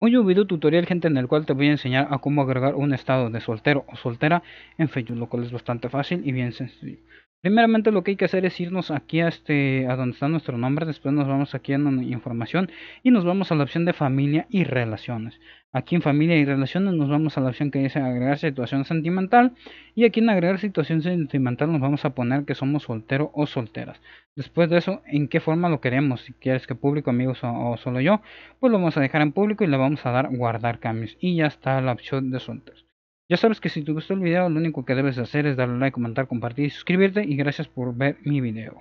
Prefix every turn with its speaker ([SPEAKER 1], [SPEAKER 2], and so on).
[SPEAKER 1] Hoy un video tutorial gente en el cual te voy a enseñar a cómo agregar un estado de soltero o soltera en Facebook, lo cual es bastante fácil y bien sencillo. Primeramente lo que hay que hacer es irnos aquí a este a donde está nuestro nombre, después nos vamos aquí a información y nos vamos a la opción de familia y relaciones. Aquí en familia y relaciones nos vamos a la opción que dice agregar situación sentimental y aquí en agregar situación sentimental nos vamos a poner que somos soltero o solteras. Después de eso, en qué forma lo queremos, si quieres que público, amigos o, o solo yo, pues lo vamos a dejar en público y le vamos a dar guardar cambios y ya está la opción de solteros. Ya sabes que si te gustó el video, lo único que debes hacer es darle like, comentar, compartir y suscribirte. Y gracias por ver mi video.